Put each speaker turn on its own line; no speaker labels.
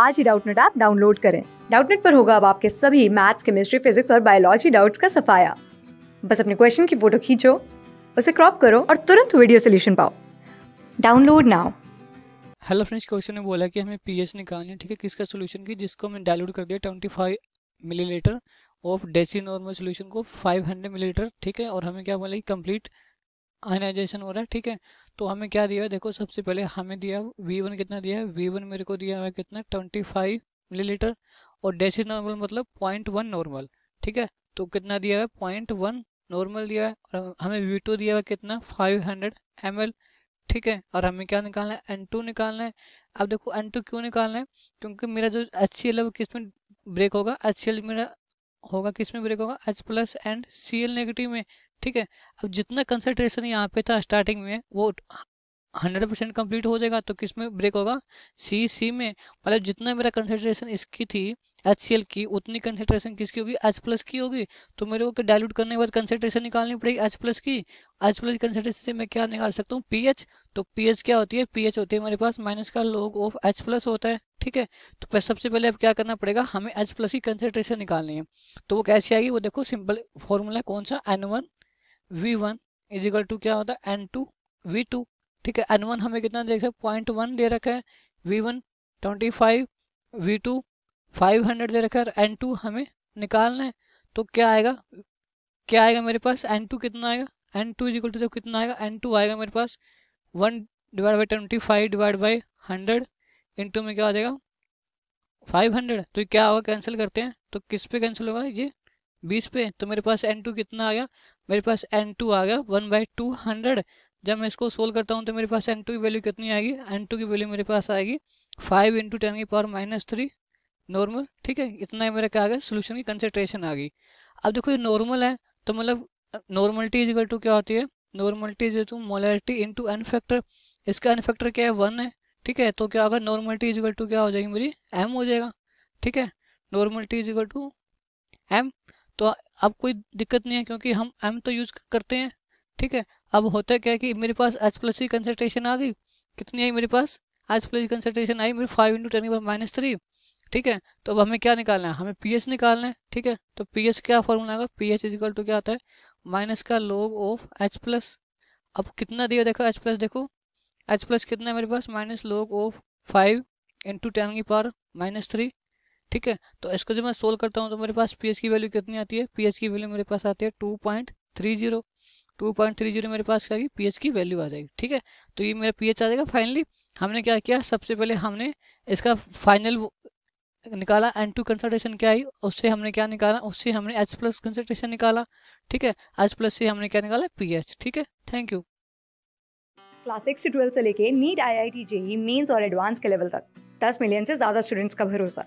आज ही Doubtnut app download करें डाउटनेट पर होगा अब आपके सभी मैथ्स केमिस्ट्री फिजिक्स और बायोलॉजी डाउट्स का सफाया बस अपने क्वेश्चन की फोटो खींचो उसे क्रॉप करो और तुरंत वीडियो सोल्यूशन पाओ download now
hello friends question में बोला कि हमें पीएच निकालनी है ठीक है किसका सोल्यूशन की जिसको हमने डाइल्यूट कर दिया 25 five millilitre of deci normal solution को 500 हंड्रेड मिलीलीटर ठीक है और हमें क्या बोला कंप्लीट आयनाइजेशन हो रहा है ठीक है तो हमें क्या दिया है देखो सबसे पहले हमें दिया वी वन कितना दिया है वी वन मेरे को दिया है कितना ट्वेंटी फाइव मिलीलीटर और डेसी नॉर्मल मतलब पॉइंट वन नॉर्मल ठीक है तो कितना दिया है पॉइंट वन नॉर्मल दिया है और हमें वी टू दिया हुआ कितना फाइव हंड्रेड एम एल ठीक है और हमें क्या निकालना है एन टू निकालना है अब देखो एन टू क्यों निकालना है क्योंकि मेरा जो एच सी एल है वो किस में ब्रेक होगा एच सी एल मेरा होगा किस में ब्रेक होगा H plus and C L negative में ठीक है अब जितना कंसेंट्रेशन यहाँ पे था स्टार्टिंग में वो हंड्रेड परसेंट कम्प्लीट हो जाएगा तो किस में ब्रेक होगा सी सी में मतलब जितना मेरा कंसेंट्रेशन इसकी थी एच सी एल की उतनी कंसेंट्रेशन किसकी होगी एच प्लस की होगी तो मेरे को डायल्यूट करने के बाद कंसेंट्रेशन निकालनी पड़ेगी एच प्लस की एच प्लस कंसेंट्रेशन से मैं क्या निकाल सकता हूँ पी एच तो पी एच क्या होती है पी एच होती है हमारे पास माइनस का लोग ऑफ एच प्लस होता है ठीक है तो सबसे पहले अब क्या करना पड़ेगा हमें एच प्लस की कंसेंट्रेशन निकालनी है तो वो कैसे आएगी वो देखो सिंपल फॉर्मूला कौन सा N one V one is equal to क्या होता है एन टू वी टू ठीक है एन वन हमें कितना देख रहे पॉइंट वन दे रखा है V one twenty five V two five hundred दे रखा है एन टू हमें निकालना है तो क्या आएगा क्या आएगा मेरे पास एन टू कितना आएगा N two is equal to देखो कितना आएगा एन टू आएगा मेरे पास one divide by twenty five divide by hundred into में क्या आ जाएगा फाइव हंड्रेड तो क्या होगा कैंसिल करते हैं तो किस पे कैंसिल होगा ये बीस पे तो मेरे पास एन टू कितना आ गया मेरे पास एन टू आ गया वन बाई टू हंड्रेड जब मैं इसको सोल्व करता हूँ तो मेरे पास एन टू की वैल्यू कितनी आएगी एन टू की वैल्यू मेरे पास आएगी फाइव इंटू टेन की पावर माइनस थ्री नॉर्मल ठीक है इतना ही मेरा क्या आ गया सोल्यूशन की कंसेंट्रेशन आ गई अब देखो ये नॉर्मल है तो मतलब नॉर्मलिटी इजिकल टू क्या होती है normality is to molarity into N factor इसका एन फैक्टर क्या है वन है ठीक है तो क्या होगा नॉर्मलिटी इजिकल टू क्या हो जाएगी मेरी एम हो जाएगा ठीक है नॉर्मलिटी इजिकल टू एम तो अब कोई दिक्कत नहीं है क्योंकि हम एम तो यूज़ करते हैं ठीक है अब होता है क्या है कि मेरे पास एच प्लस की कंसनट्रेशन आ गई कितनी आई मेरे पास एच प्लस की कंसनट्रेशन आई मेरी फाइव इंटू टेन के माइनस थ्री ठीक है तो अब हमें क्या निकालना है हमें पी एच निकालना है ठीक है तो पी एच क्या फॉर्मूला आएगा पी एच इजिकल टू क्या आता है माइनस का लोग ऑफ एच प्लस अब कितना दिया देखो एच प्लस देखो एच प्लस कितना है मेरे पास minus log of five into ten की पावर माइनस थ्री ठीक है तो इसको जब मैं सोल्व करता हूँ तो मेरे पास पी की वैल्यू कितनी आती है पी की वैल्यू मेरे पास आती है टू 2.30 मेरे पास क्या पी एच की वैल्यू आ जाएगी ठीक है तो ये मेरा पी आ जाएगा फाइनली हमने क्या किया सबसे पहले हमने इसका फाइनल निकाला एन टू कंसल्टेशन क्या आई उससे हमने क्या निकाला उससे हमने एच प्लस कंसल्टेशन निकाला ठीक है एच प्लस से हमने क्या निकाला पी एच ठीक है थैंक यू
क्लास सिक्स से ट्वेल्थ से लेके NEET I I T JEE Mains और एडवांस के लेवल तक दस मिलियन से ज़्यादा स्टूडेंट्स का भरोसा